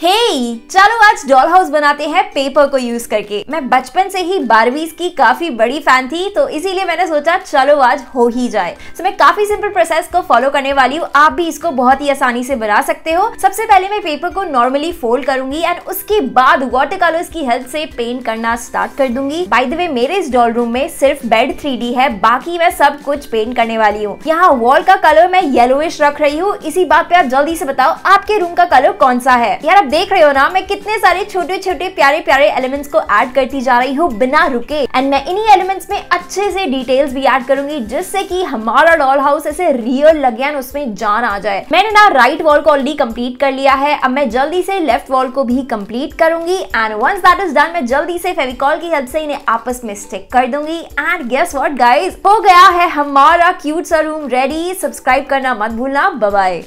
हे hey, चलो आज doll house बनाते हैं पेपर को यूज करके मैं बचपन से ही बारहवीज की काफी बड़ी फैन थी तो इसीलिए मैंने सोचा चलो आज हो ही जाए तो मैं काफी सिंपल प्रोसेस को फॉलो करने वाली हूँ आप भी इसको बहुत ही आसानी से बना सकते हो सबसे पहले मैं पेपर को नॉर्मली फोल्ड करूंगी एंड उसके बाद वाटर कलर्स की हेल्प से पेंट करना स्टार्ट कर दूंगी बाई द वे मेरे इस डॉल रूम में सिर्फ बेड थ्री है बाकी मैं सब कुछ पेंट करने वाली हूँ यहाँ वॉल का कलर मैं येलोइश रख रही हूँ इसी बात पे आप जल्दी से बताओ आपके रूम का कलर कौन सा है यार आप देख रहे हो ना मैं कितने सारे छोटे छोटे प्यारे प्यारे एलिमेंट्स को ऐड करती जा रही हूँ बिना रुके एंड मैं इन्हीं एलिमेंट्स में अच्छे से डिटेल्स भी ऐड करूंगी जिससे कि हमारा डॉल हाउस ऐसे रियल लगे एंड उसमें जान आ जाए मैंने ना राइट वॉल को ऑलरेडी कम्प्लीट कर लिया है अब मैं जल्दी से लेफ्ट वॉल को भी कम्प्लीट करूंगी and once that is done मैं जल्दी से फेविकॉल की हेल्प से इन्हें आपस में स्टिक कर दूंगी एंड गेस वॉट गाइज हो गया है हमारा क्यूट सा रूम रेडी सब्सक्राइब करना मत भूलना बाय